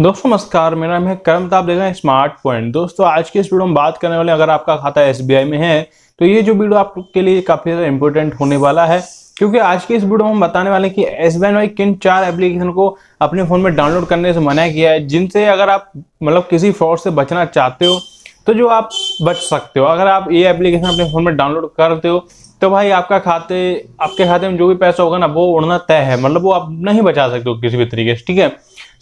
दोस्तों नमस्कार मेरा नाम है कर्म तो आप देख रहे हैं स्मार्ट पॉइंट दोस्तों आज के इस वीडियो में बात करने वाले अगर आपका खाता एस में है तो ये जो वीडियो आपके लिए काफ़ी ज़्यादा इंपॉर्टेंट होने वाला है क्योंकि आज के इस वीडियो में हम बताने वाले हैं कि एस बी आई किन चार एप्लीकेशन को अपने फ़ोन में डाउनलोड करने से मना किया है जिनसे अगर आप मतलब किसी फ्रॉड से बचना चाहते हो तो जो आप बच सकते हो अगर आप ये एप्लीकेशन अपने फ़ोन में डाउनलोड करते हो तो भाई आपका खाते आपके खाते में जो भी पैसा होगा ना वो उड़ना तय है मतलब वो आप नहीं बचा सकते हो किसी भी तरीके से ठीक है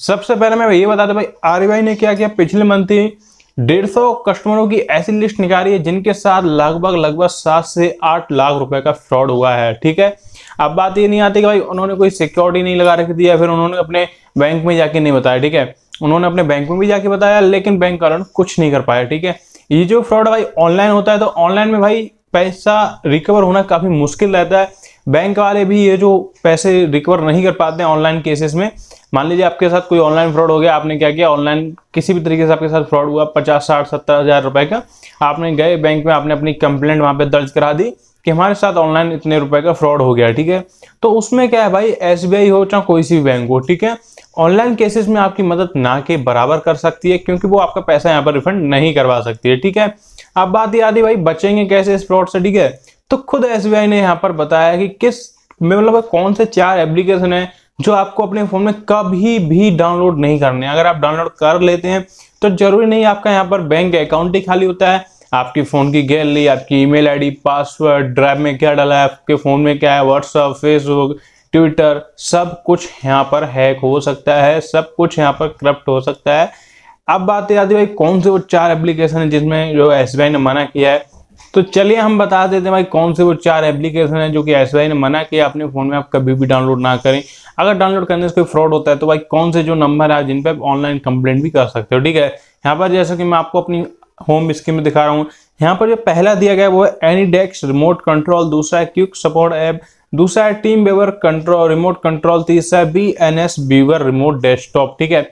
सबसे पहले मैं ये बता दूं भाई आरबीआई ने क्या किया पिछले मंथ ही डेढ़ सौ कस्टमरों की ऐसी लिस्ट निकाली है जिनके साथ लगभग लगभग सात से आठ लाख रुपए का फ्रॉड हुआ है ठीक है अब बात ये नहीं आती कि भाई उन्होंने कोई सिक्योरिटी नहीं लगा रखी थी या फिर उन्होंने अपने बैंक में जाके नहीं बताया ठीक है उन्होंने अपने बैंक में भी जाके बताया लेकिन बैंक कारण कुछ नहीं कर पाया ठीक है ये जो फ्रॉड भाई ऑनलाइन होता है तो ऑनलाइन में भाई पैसा रिकवर होना काफी मुश्किल रहता है बैंक वाले भी ये जो पैसे रिकवर नहीं कर पाते हैं ऑनलाइन केसेस में मान लीजिए आपके साथ कोई ऑनलाइन फ्रॉड हो गया आपने क्या किया ऑनलाइन किसी भी तरीके से आपके साथ फ्रॉड हुआ पचास साठ सत्तर हज़ार रुपये का आपने गए बैंक में आपने अपनी कंप्लेंट वहाँ पर दर्ज करा दी कि हमारे साथ ऑनलाइन इतने रुपए का फ्रॉड हो गया ठीक है तो उसमें क्या है भाई एस हो चाहे कोई सी भी बैंक हो ठीक है ऑनलाइन केसेस में आपकी मदद ना के बराबर कर सकती है क्योंकि वो आपका पैसा यहाँ पर रिफंड नहीं करवा सकती है ठीक है अब बात याद है भाई बचेंगे कैसे इस फ्रॉड से ठीक है तो खुद एस ने यहाँ पर बताया कि किस मतलब कौन से चार एप्लीकेशन है जो आपको अपने फ़ोन में कभी भी डाउनलोड नहीं करने अगर आप डाउनलोड कर लेते हैं तो जरूरी नहीं आपका यहाँ पर बैंक अकाउंट ही खाली होता है आपकी फ़ोन की गैलरी आपकी ईमेल आईडी पासवर्ड ड्राइव में क्या डाला है आपके फ़ोन में क्या है व्हाट्सअप फेसबुक ट्विटर सब कुछ यहाँ पर हैक हो सकता है सब कुछ यहाँ पर करप्ट हो सकता है अब बात याद भाई कौन से वो चार एप्लीकेशन है जिसमें जो एस ने मना किया है तो चलिए हम बता देते हैं भाई कौन से वो चार एप्लीकेशन हैं जो कि एस ने मना किया अपने फ़ोन में आप कभी भी डाउनलोड ना करें अगर डाउनलोड करने से कोई फ्रॉड होता है तो भाई कौन से जो नंबर है जिन पर आप ऑनलाइन कंप्लेंट भी कर सकते हो ठीक है यहाँ पर जैसा कि मैं आपको अपनी होम स्क्रीन में दिखा रहा हूँ यहाँ पर जो पहला दिया गया है वो है एनी डेस्क रिमोट कंट्रोल दूसरा है क्यूक सपोर्ट ऐप दूसरा है TeamViewer control remote control तीसरा है B N S viewer remote desktop ठीक है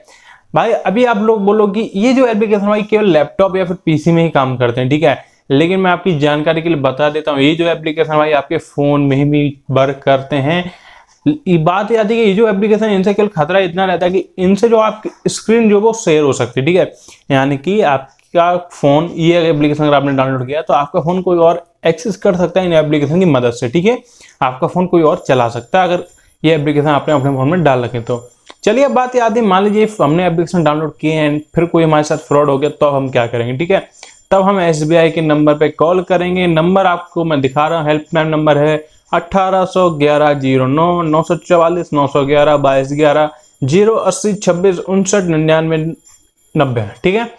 भाई अभी आप लोग बोलोगे ये जो एप्लीकेशन भाई केवल लैपटॉप या फिर पीसी में ही काम करते हैं ठीक है लेकिन मैं आपकी जानकारी के लिए बता देता हूँ ये जो एप्लीकेशन भाई आपके फ़ोन में भी वर्क करते हैं बात याद है कि ये जो एप्लीकेशन इनसे केवल खतरा इतना रहता है कि इनसे जो आप स्क्रीन जो वो शेयर हो सकती है ठीक है यानी कि आपका फ़ोन ये एप्लीकेशन अगर आपने डाउनलोड किया तो आपका फ़ोन कोई और एक्सेस कर सकता है इन एप्लीकेशन की मदद से ठीक है आपका फ़ोन कोई और चला सकता है अगर ये एप्लीकेशन आपने अपने फ़ोन में डाल रखें तो चलिए अब बात याद है मान लीजिए हमने एप्लीकेशन डाउनलोड किए हैं फिर कोई हमारे साथ फ्रॉड हो गया तो हम क्या करेंगे ठीक है तब हम एस के नंबर पर कॉल करेंगे नंबर आपको मैं दिखा रहा हूँ हेल्पलाइन नंबर है अट्ठारह सौ ग्यारह जीरो नौ नौ सौ चवालीस नौ सौ ग्यारह बाईस ग्यारह जीरो अस्सी छब्बीस उनसठ निन्यानवे नब्बे ठीक है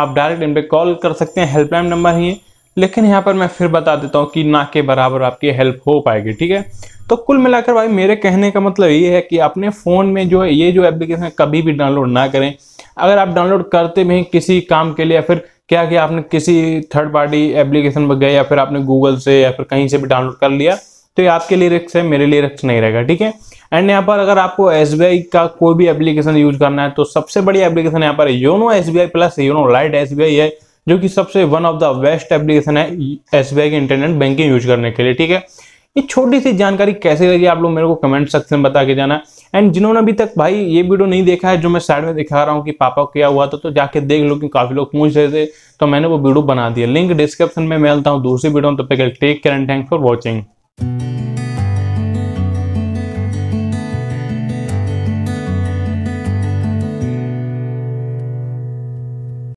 आप डायरेक्ट इन पर कॉल कर सकते हैं हेल्पलाइन नंबर ही लेकिन यहाँ पर मैं फिर बता देता हूँ कि ना के बराबर आपकी हेल्प हो पाएगी ठीक है तो कुल मिलाकर भाई मेरे कहने का मतलब ये है कि अपने फ़ोन में जो है ये जो एप्लीकेशन कभी भी डाउनलोड ना करें अगर आप डाउनलोड करते भी किसी काम के लिए या फिर क्या कि आपने किसी थर्ड पार्टी एप्लीकेशन पर गए या फिर आपने गूगल से या फिर कहीं से भी डाउनलोड कर लिया तो ये आपके लिए रिक्स है मेरे लिए रिक्स नहीं रहेगा ठीक है एंड यहाँ पर अगर आपको एस का कोई भी एप्लीकेशन यूज करना है तो सबसे बड़ी एप्लीकेशन यहाँ पर YONO S plus YONO lite S है जो कि सबसे one of the best application है एस के इंटरनेट बैंकिंग यूज करने के लिए ठीक है ये छोटी सी जानकारी कैसे लगी आप लोग मेरे को कमेंट सेक्शन में बता के जाना एंड जिन्होंने अभी तक भाई ये वीडियो नहीं देखा है जो मैं साइड में दिखा रहा हूँ कि पापा क्या हुआ था तो जाके देख लो कि काफ़ी लोग पूछ रहे थे तो मैंने वो वीडियो बना दिया लिंक डिस्क्रिप्शन में मिलता हूँ दूसरी वीडियो तो पे take care and thanks for watching